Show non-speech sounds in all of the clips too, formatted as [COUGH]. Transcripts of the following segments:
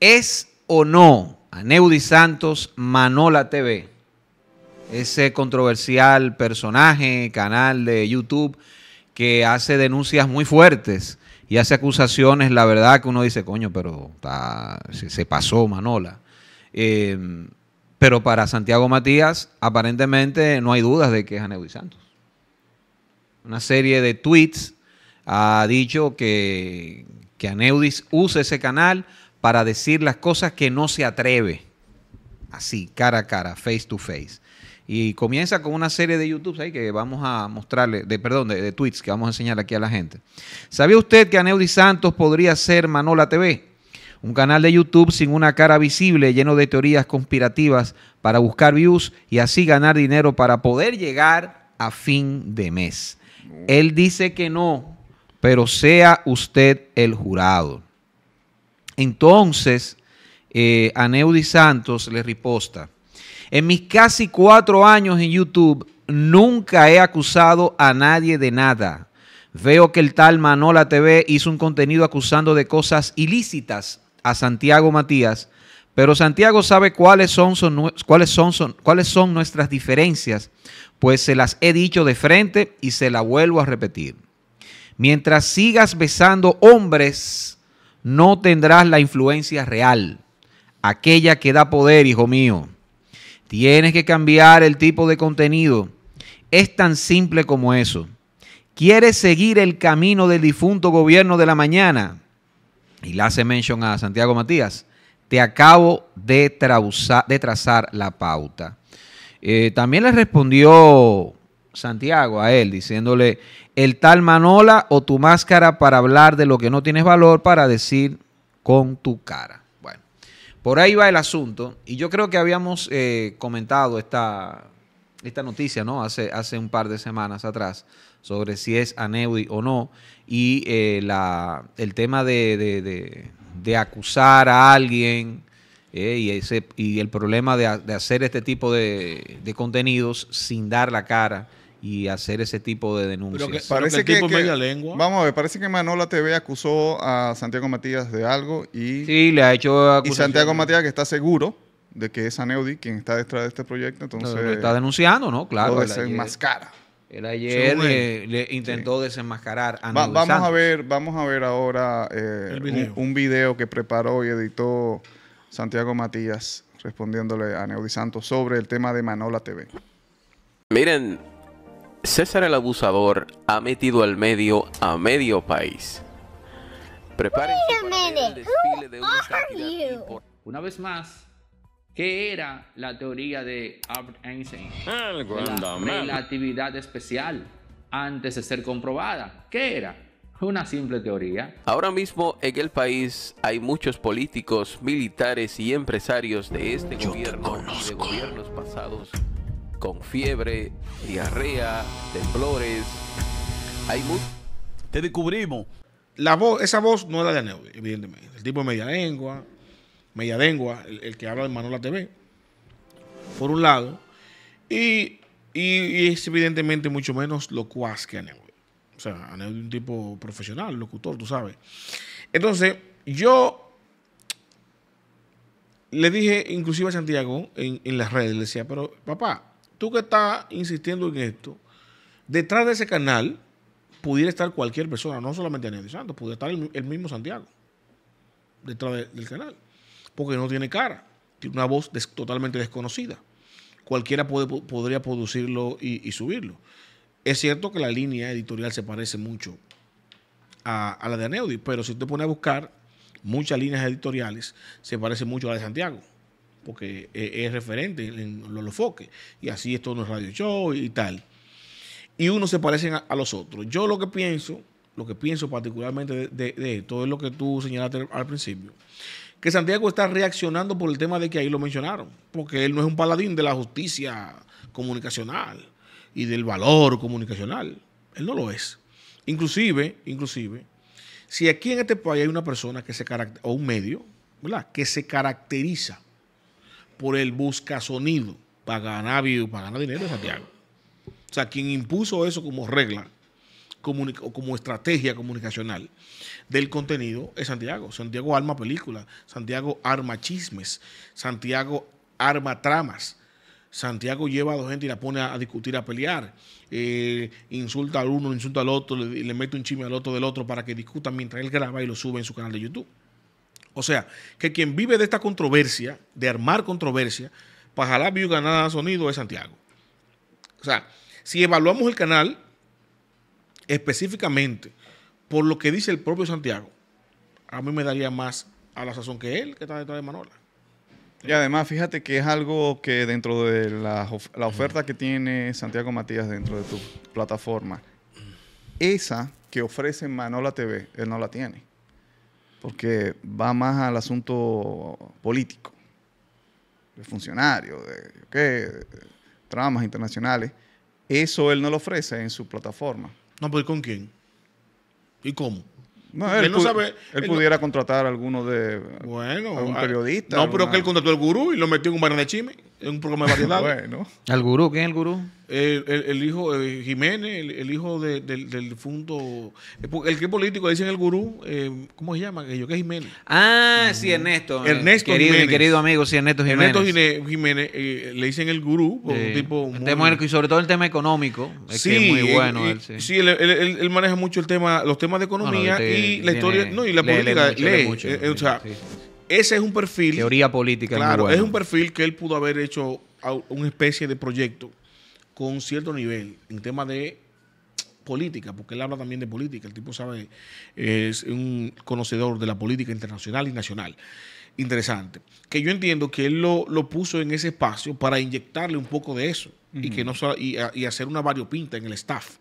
¿Es o no Aneudis Santos Manola TV? Ese controversial personaje, canal de YouTube que hace denuncias muy fuertes y hace acusaciones, la verdad que uno dice, coño, pero se, pasó Manola. Em, pero para Santiago Matías, aparentemente no hay dudas de que es Aneudis Santos. Una serie de tweets ha dicho que, que Aneudis usa ese canal para decir las cosas que no se atreve. Así, cara a cara, face to face. Y comienza con una serie de YouTube que vamos a mostrarle, de, perdón, de, de, tweets que vamos a enseñar aquí a la gente. ¿Sabía usted que Aneudi Santos podría ser Manola TV? Un canal de YouTube sin una cara visible, lleno de teorías conspirativas para buscar views y así ganar dinero para poder llegar a fin de mes. Él dice que no, pero sea usted el jurado. Entonces, eh, Aneudi Santos le riposta, en mis casi cuatro años en YouTube, nunca he acusado a nadie de nada. Veo que el tal Manola TV hizo un contenido acusando de cosas ilícitas a Santiago Matías, pero Santiago sabe cuáles son, cuáles, son, son, cuáles son nuestras diferencias, pues se las he dicho de frente y se la vuelvo a repetir. Mientras sigas besando hombres no tendrás la influencia real, aquella que da poder, hijo mío. Tienes que cambiar el tipo de contenido. Es tan simple como eso. ¿Quieres seguir el camino del difunto gobierno de la mañana? Y la hace mention a Santiago Matías. Te acabo de, trazar la pauta. Eh, también le respondió Santiago a él, diciéndole, el tal Manola o tu máscara para hablar de lo que no tienes valor para decir con tu cara. Bueno, por ahí va el asunto y yo creo que habíamos eh, comentado esta, esta noticia, ¿no? Hace, hace un par de semanas atrás sobre si es Aneudi o no y eh, la, el tema de, acusar a alguien. Eh, y, y el problema de, hacer este tipo de, de, contenidos sin dar la cara y hacer ese tipo de denuncias. parece que, lengua. Vamos a ver, parece que Manola TV acusó a Santiago Matías de algo y sí le ha hecho y Santiago Matías que está seguro de que es Aneudi quien está detrás de este proyecto, entonces lo está denunciando, ¿no? Claro. Lo desenmascara. Él ayer le, intentó desenmascarar a Va, vamos a ver, vamos a ver ahora eh, Un, un, video que preparó y editó Santiago Matías respondiéndole a Neudi Santos sobre el tema de Manola TV. Miren, César el Abusador ha metido al medio a medio país. Prepárense para el de una Una vez más, ¿qué era la teoría de Albert Einstein? La relatividad especial, antes de ser comprobada. ¿Qué era? Una simple teoría. Ahora mismo en el país hay muchos políticos, militares y empresarios de este gobierno y de gobiernos pasados con fiebre, diarrea, temblores. Hay Te descubrimos. La voz, esa voz no era de Aneudi, evidentemente. El tipo de media lengua, media lengua, el, que habla de Manola TV, por un lado. Y, es evidentemente mucho menos locuaz que Aneudi. O sea, Aneudi es un tipo profesional, locutor, tú sabes. Entonces, yo le dije, inclusive a Santiago, en las redes, le decía, pero papá, tú que estás insistiendo en esto, detrás de ese canal pudiera estar cualquier persona, no solamente Daniel Santos, pudiera estar el, mismo Santiago detrás del canal, porque no tiene cara, tiene una voz totalmente desconocida. Cualquiera puede, podría producirlo y, subirlo. Es cierto que la línea editorial se parece mucho a, la de Aneudi, pero si usted pone a buscar muchas líneas editoriales, se parece mucho a la de Santiago porque e, es referente en los foques. Y así esto no es radio show y tal. Y unos se parecen a, los otros. Yo lo que pienso, lo que pienso particularmente de, de, todo es lo que tú señalaste al principio, que Santiago está reaccionando por el tema de que ahí lo mencionaron, porque él no es un paladín de la justicia comunicacional y del valor comunicacional. Él no lo es. Inclusive, inclusive, si aquí en este país hay una persona que se caracteriza, o un medio, ¿verdad? Que se caracteriza por el busca sonido para ganar, para ganar dinero, Santiago. O sea, quien impuso eso como regla o como estrategia comunicacional del contenido es Santiago. Santiago arma películas, Santiago arma chismes, Santiago arma tramas. Santiago lleva a dos gente y la pone a, discutir, a pelear. Eh, insulta al uno, insulta al otro, le, le mete un chisme al otro del otro para que discutan mientras él graba y lo sube en su canal de YouTube. O sea, que quien vive de esta controversia, de armar controversia, para jalar ganada ganar sonido, es Santiago. O sea, si evaluamos el canal específicamente por lo que dice el propio Santiago, a mí me daría más a la sazón que él, que está detrás de Manola. Y además, fíjate que es algo que dentro de la, la oferta que tiene Santiago Matías dentro de tu plataforma, esa que ofrece Manola TV, él no la tiene porque va más al asunto político, de funcionarios, de, tramas internacionales. Eso él no lo ofrece en su plataforma. No, pero ¿con quién? ¿Y cómo? él, no sabe, él, pudiera contratar a alguno de. Bueno, un ah, periodista. No, pero que él contrató al gurú y lo metió en un barrio de chisme un programa de variedad. [LAUGHS] bueno. ¿Al gurú? ¿Quién es el gurú? El, el, hijo de Jiménez, el, hijo de, del, del difunto. El qué político, dicen el gurú, eh, ¿cómo se llama? ¿Qué yo es Jiménez. Ah, sí, mm. Ernesto. Eh, Ernesto querido, Jiménez. querido amigo, sí, Ernesto Jiménez. Ernesto Jiménez, eh, le dicen el gurú, un tipo muy... tema, y sobre todo el tema económico. sí, muy bueno. él, sí, él, él, maneja mucho el tema, los temas de economía y la historia, no, y la política. sí. Ese es un perfil. Teoría política. Claro, es un perfil que él pudo haber hecho a una especie de proyecto con cierto nivel en tema de política, porque él habla también de política. El tipo sabe, es un conocedor de la política internacional y nacional. Interesante. Que yo entiendo que él lo, puso en ese espacio para inyectarle un poco de eso y, que no, y, hacer una variopinta en el staff.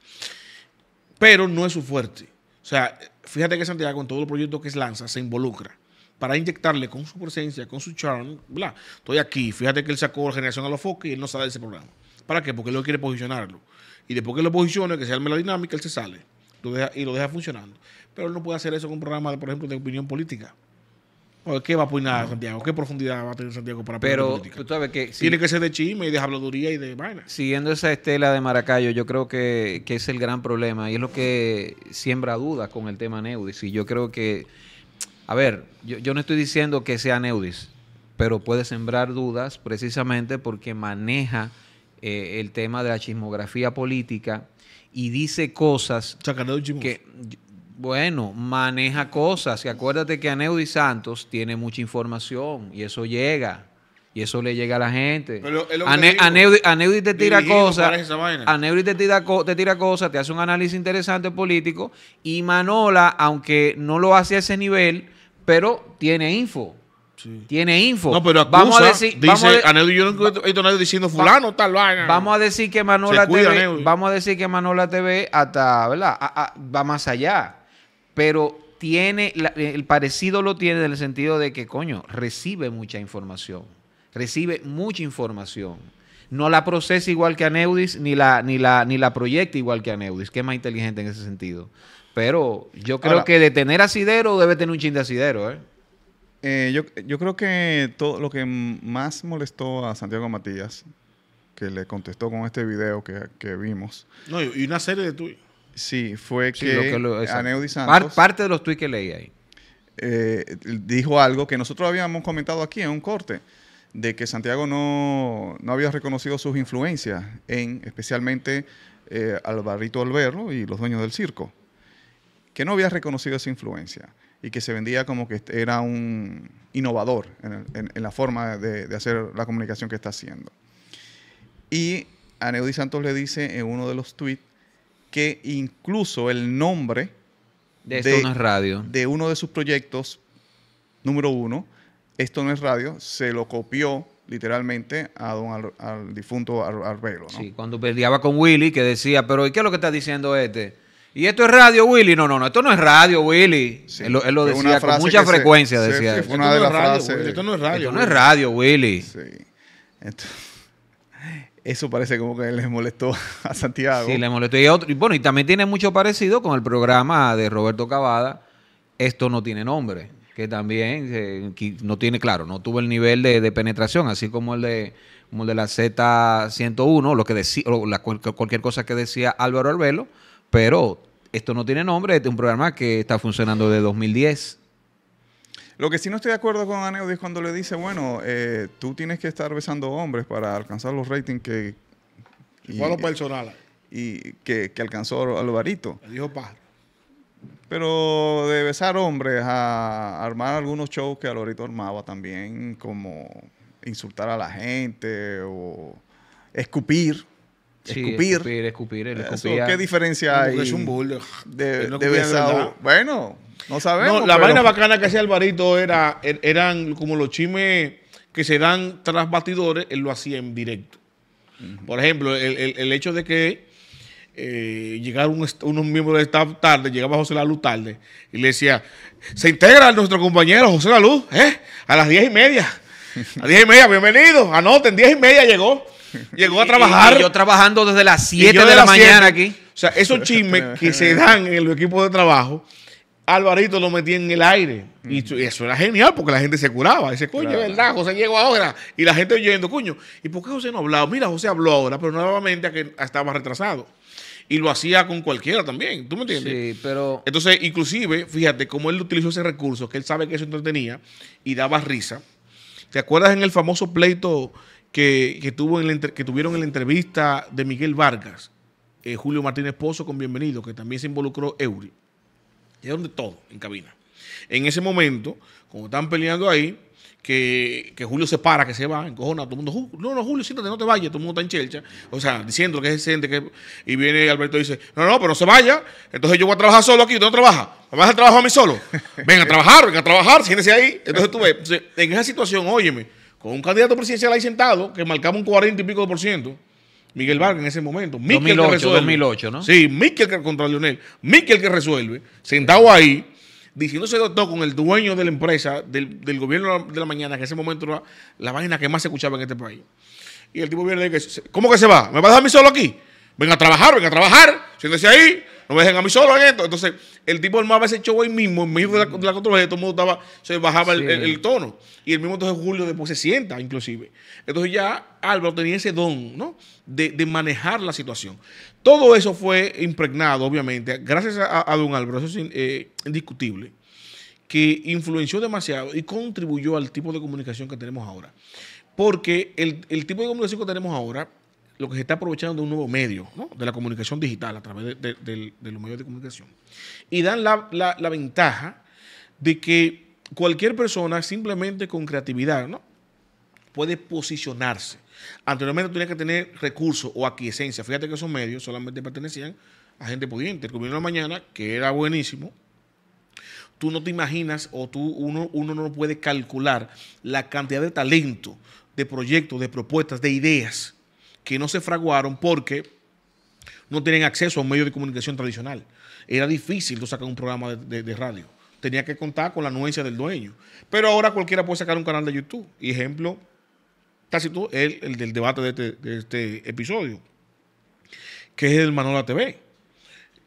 Pero no es su fuerte. O sea, fíjate que Santiago en todos los proyectos que lanza se involucra para inyectarle con su presencia, con su charm, bla, estoy aquí, fíjate que él sacó la generación a los focos y él no sale de ese programa. ¿Para qué? Porque él quiere posicionarlo. Y después que lo posicione, que se arme la dinámica, él se sale lo deja, y lo deja funcionando. Pero él no puede hacer eso con un programa, de, por ejemplo, de opinión política. ¿Qué va a opinar Santiago? ¿Qué profundidad va a tener Santiago para Pero, política? Tiene que ser de chisme y de habladuría y de vaina. Siguiendo esa estela de Maracayo, yo creo que, que es el gran problema y es lo que siembra dudas con el tema Neudis. Y yo creo que a ver, yo, no estoy diciendo que sea Neudis, pero puede sembrar dudas precisamente porque maneja eh, el tema de la chismografía política y dice cosas que, bueno, maneja cosas. Y acuérdate que aneudis Santos tiene mucha información y eso llega. Y eso le llega a la gente. Aneudis te tira cosas. te tira, te tira cosas, te hace un análisis interesante político. Y Manola, aunque no lo hace a ese nivel, pero tiene info. Tiene info. No, pero acusa, vamos a decir, dice, a yo no he nadie diciendo fulano tal Vamos a decir que Manola TV, vamos a decir que Manola TV hasta, ¿verdad? va más allá. Pero tiene el parecido lo tiene en el sentido de que coño, recibe mucha información. Recibe mucha información. No la procesa igual que Aneudis, ni la, ni la, ni la proyecta igual que Aneudis, que es más inteligente en ese sentido. Pero yo creo que de tener asidero debe tener un chin de asidero, ¿eh? eh yo, creo que todo lo que más molestó a Santiago Matías, que le contestó con este video que, vimos. No, y una serie de tuits. Sí, fue que, parte de los tuits que leí ahí. Eh, dijo algo que nosotros habíamos comentado aquí en un corte, de que Santiago no, había reconocido sus influencias en especialmente eh, al Barrito Alberro y los dueños del circo que no había reconocido esa influencia y que se vendía como que era un innovador en, la forma de, hacer la comunicación que está haciendo. Y a Santos le dice en uno de los tweets que incluso el nombre de, radio. de uno de sus proyectos, número uno, Esto no es radio, se lo copió literalmente a don al, difunto Arbelo. ¿no? Sí, cuando peleaba con Willy, que decía, pero ¿y qué es lo que está diciendo este? Y esto es radio, Willy. No, no, no, esto no es radio, Willy. él, lo decía con mucha frecuencia. esto no esto no es radio. Esto no es radio, Willy. Sí. eso parece como que les molestó a Santiago. Sí, le molestó. Y, otro, bueno, y también tiene mucho parecido con el programa de Roberto Cavada. Esto no tiene nombre. Que también eh, no tiene, claro, no tuvo el nivel de, penetración, así como el de de la Z101, lo que decía, cualquier cosa que decía Álvaro Arbelo pero esto no tiene nombre, es un programa que está funcionando desde 2010. Lo que sí no estoy de acuerdo con Aneudi es cuando le dice, bueno, eh, tú tienes que estar besando hombres para alcanzar los ratings que... Y, personal. Y que, alcanzó Alvarito. Le dijo pájaro. Pero de besar hombres a armar algunos shows que Alvarito armaba también, como insultar a la gente o escupir escupir. Escupir, escupir. ¿Qué diferencia hay? Es un De, [LAUGHS] Bueno, no sabemos. la vaina bacana que hacía Alvarito era, er, eran como los chimes que se dan tras batidores, él lo hacía en directo. Por ejemplo, el, hecho de que eh, llegaron un, unos miembros de staff tarde, llegaba José Luz tarde, y le decía, se integra nuestro compañero José Luz, ¿eh? A las diez y media. A diez y media, bienvenido. Anoten, diez y media llegó. [LAUGHS] Llegó a trabajar. yo trabajando desde las 7 de, la, mañana aquí. O sea, esos chismes que se [LAUGHS] dan en los equipos de trabajo, Alvarito lo metía en el aire. Y eso era genial porque la gente se curaba. Dice, coño, verdad, José llegó ahora. Y la gente oyendo, coño, ¿y por qué José no ha Mira, José habló ahora, pero nuevamente estaba retrasado. Y lo hacía con cualquiera también, ¿tú me entiendes? Sí, pero... Entonces, inclusive, fíjate cómo él utilizó ese recurso, que él sabe que eso entretenía y daba risa. ¿Te acuerdas en el famoso pleito que, tuvieron en la entrevista de Miguel Vargas, eh, Julio Martínez Pozo con Bienvenido, que también se involucró Eury. Llegaron de todo en cabina. En ese momento, como están peleando ahí, que, Julio se para, que se va, encojona, todo el mundo, no, no, Julio, siéntate, no te vayas, todo el mundo está en chelcha, o sea, diciendo que es decente, que... y viene Alberto y dice, no, no, pero no se vaya, entonces yo voy a trabajar solo aquí, usted no trabaja, vas a trabajar a mí solo, [LAUGHS] venga a trabajar, venga a trabajar, siéntese ahí, entonces tú ves, en esa situación, óyeme, con un candidato presidencial ahí sentado que marcaba un 40 y pico de por ciento. Miguel Vargas en ese momento. Miquel 2008, que resuelve. 2008, ¿no? Sí, Miquel contra Lionel, Miquel que resuelve, sentado ahí, diciéndose doctor con el dueño de la empresa, del, gobierno de la mañana, que en ese momento era la vaina que más se escuchaba en este país. Y el tipo viene y dice, ¿cómo que se va? ¿Me va a dejar a mí solo aquí? Venga a trabajar, venga a trabajar, siéntese ahí, no me dejen a mí solo en esto. Entonces, el tipo armaba ese show hoy mismo, en medio de la, de todo el mundo se bajaba el, tono. Y el mismo entonces Julio después se sienta, inclusive. Entonces ya Álvaro tenía ese don, ¿no? De, manejar la situación. Todo eso fue impregnado, obviamente, gracias a, don Álvaro, eso es eh, indiscutible, que influenció demasiado y contribuyó al tipo de comunicación que tenemos ahora. Porque el, el tipo de comunicación que tenemos ahora lo que se está aprovechando de un nuevo medio, de la comunicación digital a través de, los medios de comunicación. Y dan la, ventaja de que cualquier persona simplemente con creatividad ¿no? puede posicionarse. Anteriormente tenía que tener recursos o aquiescencia. Fíjate que esos medios solamente pertenecían a gente pudiente. El gobierno de la mañana, que era buenísimo, tú no te imaginas o tú uno, uno no puede calcular la cantidad de talento, de proyectos, de propuestas, de ideas que no se fraguaron porque no tienen acceso a un medio de comunicación tradicional. Era difícil sacar un programa de, radio. Tenía que contar con la anuencia del dueño. Pero ahora cualquiera puede sacar un canal de YouTube. Y ejemplo, tú, el, el del debate de este, este episodio, que es el Manola TV.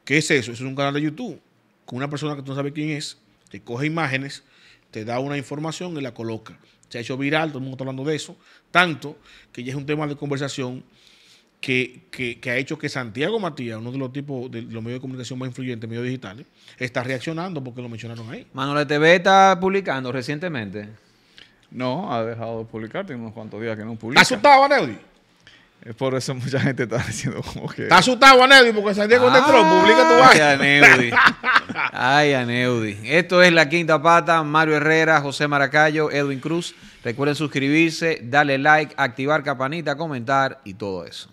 ¿Qué es eso? Eso es un canal de YouTube con una persona que tú no sabes quién es, te coge imágenes, te da una información y la coloca se ha hecho viral, todo el mundo está hablando de eso, tanto que ya es un tema de conversación que, ha hecho que Santiago Matías, uno de los tipos de los medios de comunicación más influyentes, medios digitales, está reaccionando porque lo mencionaron ahí. Manuel TV está publicando recientemente. No, ha dejado de publicar, tiene unos cuantos días que no publica. ¿Asustaba, Neudi? Es por eso mucha gente está diciendo como que. Está asustado Aneudi porque San Diego está tronco. publica tu vaina. Ay, Aneudi. Ay, Aneudi. Esto es La Quinta Pata. Mario Herrera, José Maracayo, Edwin Cruz. Recuerden suscribirse, darle like, activar campanita, comentar y todo eso.